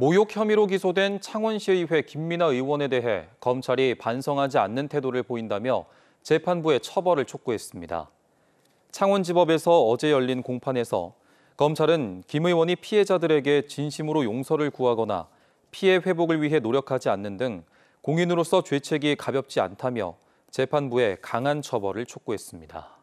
모욕 혐의로 기소된 창원시의회 김민아 의원에 대해 검찰이 반성하지 않는 태도를 보인다며 재판부의 처벌을 촉구했습니다. 창원지법에서 어제 열린 공판에서 검찰은 김 의원이 피해자들에게 진심으로 용서를 구하거나 피해 회복을 위해 노력하지 않는 등 공인으로서 죄책이 가볍지 않다며 재판부에 강한 처벌을 촉구했습니다.